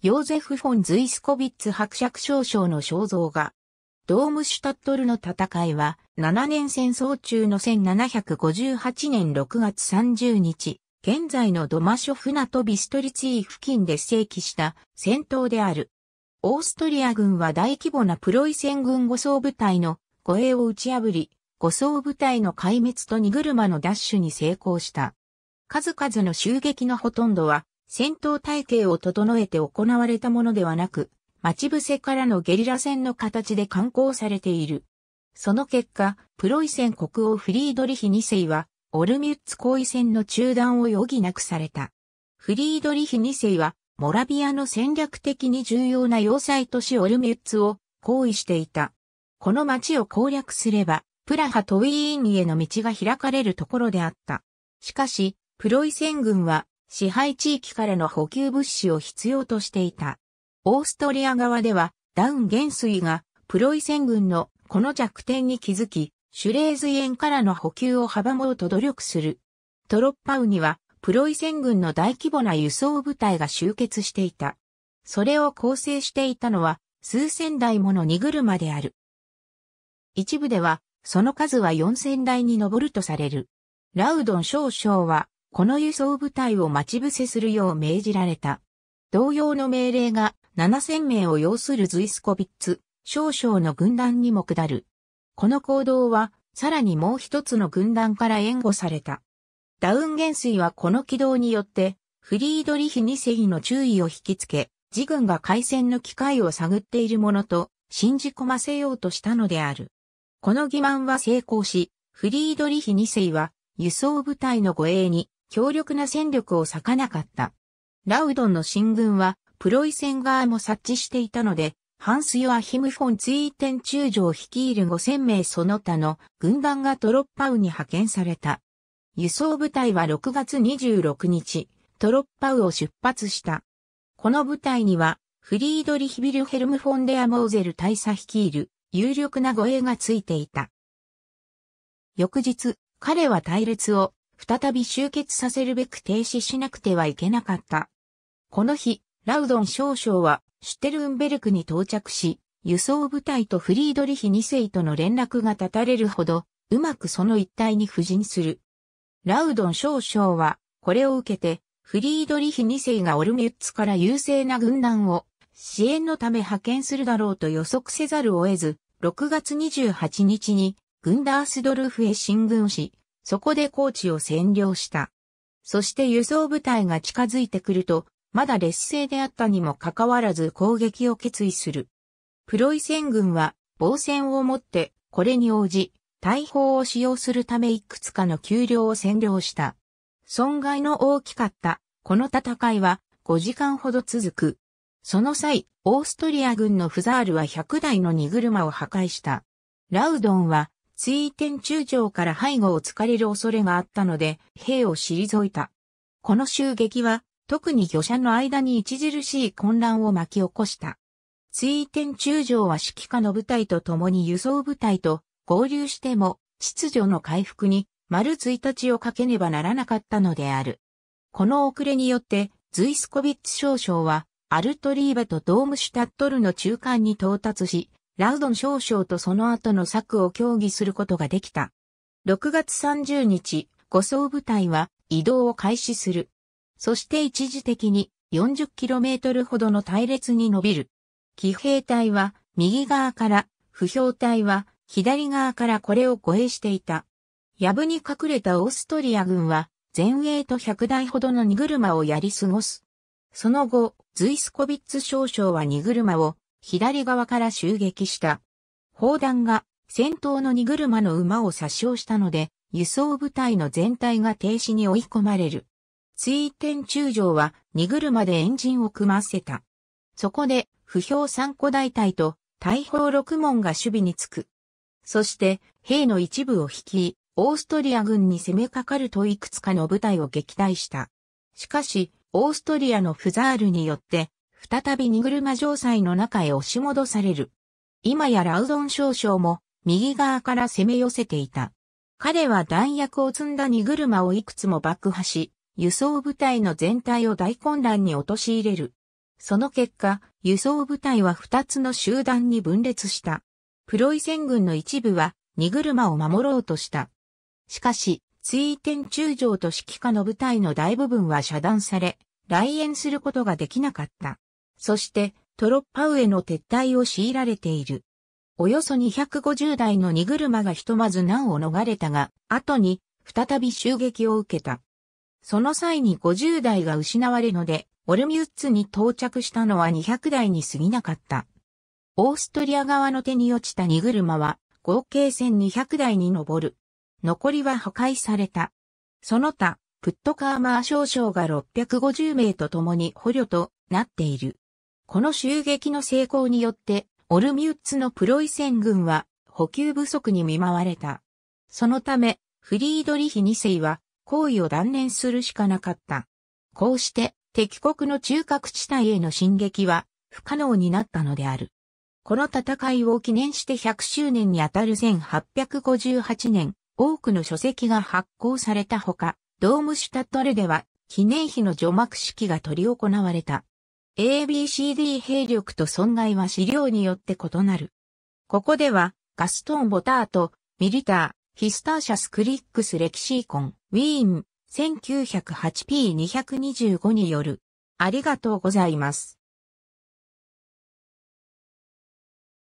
ヨーゼフ・フォン・ズイスコビッツ伯爵少将の肖像画。ドームシュタットルの戦いは、7年戦争中の1758年6月30日、現在のドマショフナとビストリツィー付近で正規した戦闘である。オーストリア軍は大規模なプロイセン軍護送部隊の護衛を打ち破り、護送部隊の壊滅と荷車の奪取に成功した。数々の襲撃のほとんどは戦闘体系を整えて行われたものではなく、待ち伏せからのゲリラ戦の形で刊行されている。その結果、プロイセン国王フリードリヒ2世は、オルミュッツ行為戦の中断を余儀なくされた。フリードリヒ2世は、モラビアの戦略的に重要な要塞都市オルミュッツを行為していた。この町を攻略すれば、プラハとウィーンへの道が開かれるところであった。しかし、プロイセン軍は支配地域からの補給物資を必要としていた。オーストリア側では、ダウン元帥がプロイセン軍のこの弱点に気づき、シュレーズイエンからの補給を阻もうと努力する。トロッパウには、プロイセン軍の大規模な輸送部隊が集結していた。それを構成していたのは、数千台もの荷車である。一部では、その数は4000台に上るとされる。ラウドン少将は、この輸送部隊を待ち伏せするよう命じられた。同様の命令が7000名を要するズイスコビッツ、少々の軍団にも下る。この行動は、さらにもう一つの軍団から援護された。ダウン元帥はこの軌道によって、フリードリヒ2世の注意を引きつけ、自軍が海戦の機会を探っているものと信じ込ませようとしたのである。この欺瞞は成功し、フリードリヒ2世は輸送部隊の護衛に強力な戦力を割かなかった。ラウドンの進軍は、プロイセン側も察知していたので、ハンス・ヨアヒム・フォン・ツイーテン中将率いる5000名その他の軍団がトロッパウに派遣された。輸送部隊は6月26日、トロッパウを出発した。この部隊には、フリードリヒビルヘルム・フォンデア・モーゼル大佐率いる有力な護衛がついていた。翌日、彼は隊列を再び集結させるべく停止しなくてはいけなかった。この日、ラウドン少将はシュテルンベルクに到着し、輸送部隊とフリードリヒ2世との連絡が立たれるほど、うまくその一帯に布陣する。ラウドン少将は、これを受けて、フリードリヒ2世がオルミュッツから優勢な軍団を支援のため派遣するだろうと予測せざるを得ず、6月28日に、グンダースドルフへ進軍し、そこで高知を占領した。そして輸送部隊が近づいてくると、まだ劣勢であったにもかかわらず攻撃を決意する。プロイセン軍は防戦をもってこれに応じ、大砲を使用するためいくつかの丘陵を占領した。損害の大きかったこの戦いは5時間ほど続く。その際、オーストリア軍のフザールは100台の荷車を破壊した。ラウドンは追天中将から背後を突かれる恐れがあったので、兵を退いた。この襲撃は、特に魚者の間に著しい混乱を巻き起こした。追天中将は指揮下の部隊と共に輸送部隊と合流しても、秩序の回復に丸一日をかけねばならなかったのである。この遅れによって、ズイスコビッツ少将は、アルトリーバとドームシュタットルの中間に到達し、ラウドン少将とその後の策を協議することができた。6月30日、護送部隊は移動を開始する。そして一時的に 40km ほどの隊列に伸びる。騎兵隊は右側から、不評隊は左側からこれを護衛していた。ヤブに隠れたオーストリア軍は前衛と100台ほどの荷車をやり過ごす。その後、ズイスコビッツ少将は荷車を左側から襲撃した。砲弾が戦闘の荷車の馬を殺傷したので、輸送部隊の全体が停止に追い込まれる。追転中将は荷車でエンジンを組ませた。そこで、不評三個大隊と大砲六門が守備につく。そして、兵の一部を率い、オーストリア軍に攻めかかるといくつかの部隊を撃退した。しかし、オーストリアのフザールによって再び荷車城塞の中へ押し戻される。今やラウドン少将も右側から攻め寄せていた。彼は弾薬を積んだ荷車をいくつも爆破し、輸送部隊の全体を大混乱に陥れる。その結果、輸送部隊は二つの集団に分裂した。プロイセン軍の一部は荷車を守ろうとした。しかし、追天中将と指揮下の部隊の大部分は遮断され、来園することができなかった。そしてトロッパウへの撤退を強いられている。およそ250台の荷車がひとまず難を逃れたが、後に再び襲撃を受けた。その際に50台が失われので、オルミュッツに到着したのは200台に過ぎなかった。オーストリア側の手に落ちた荷車は合計1200台に上る。残りは破壊された。その他、プットカーマー少将が650名と共に捕虜となっている。この襲撃の成功によって、オルミュッツのプロイセン軍は補給不足に見舞われた。そのため、フリードリヒ2世は行為を断念するしかなかった。こうして敵国の中核地帯への進撃は不可能になったのである。この戦いを記念して100周年にあたる1858年、多くの書籍が発行されたほか、ドームシュタットレでは記念碑の除幕式が取り行われた。ABCD 兵力と損害は資料によって異なる。ここでは、ガストン・ボターと、ミリター、ヒスターシャス・クリックス・レキシーコン、ウィーン、1908p225 による。ありがとうございます。